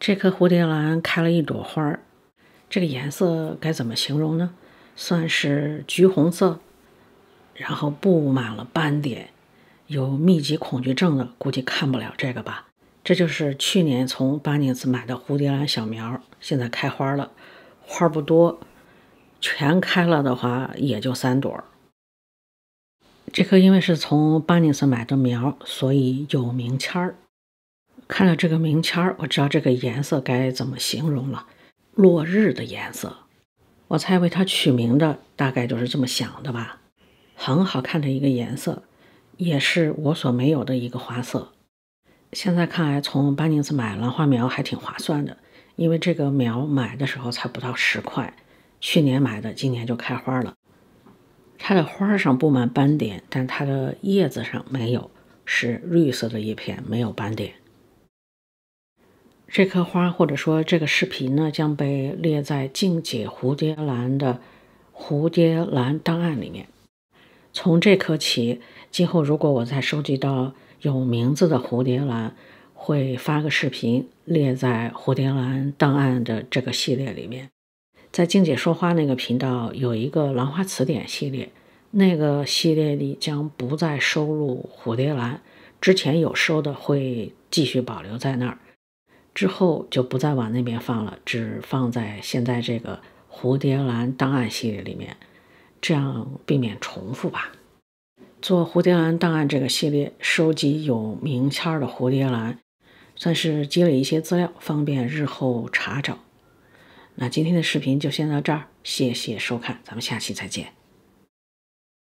这棵蝴蝶兰开了一朵花儿，这个颜色该怎么形容呢？算是橘红色，然后布满了斑点。有密集恐惧症的估计看不了这个吧。这就是去年从巴尼斯买的蝴蝶兰小苗，现在开花了，花不多，全开了的话也就三朵。这棵因为是从巴尼斯买的苗，所以有名签儿。看了这个名签儿，我知道这个颜色该怎么形容了。落日的颜色，我猜为它取名的大概就是这么想的吧。很好看的一个颜色，也是我所没有的一个花色。现在看来，从班尼斯买兰花苗还挺划算的，因为这个苗买的时候才不到十块。去年买的，今年就开花了。它的花儿上布满斑点，但它的叶子上没有，是绿色的叶片，没有斑点。这棵花，或者说这个视频呢，将被列在静姐蝴蝶兰的蝴蝶兰档案里面。从这刻起，今后如果我再收集到有名字的蝴蝶兰，会发个视频列在蝴蝶兰档案的这个系列里面。在静姐说花那个频道有一个兰花词典系列，那个系列里将不再收录蝴蝶兰，之前有收的会继续保留在那儿。之后就不再往那边放了，只放在现在这个蝴蝶兰档案系列里面，这样避免重复吧。做蝴蝶兰档案这个系列，收集有名签儿的蝴蝶兰，算是积累一些资料，方便日后查找。那今天的视频就先到这儿，谢谢收看，咱们下期再见。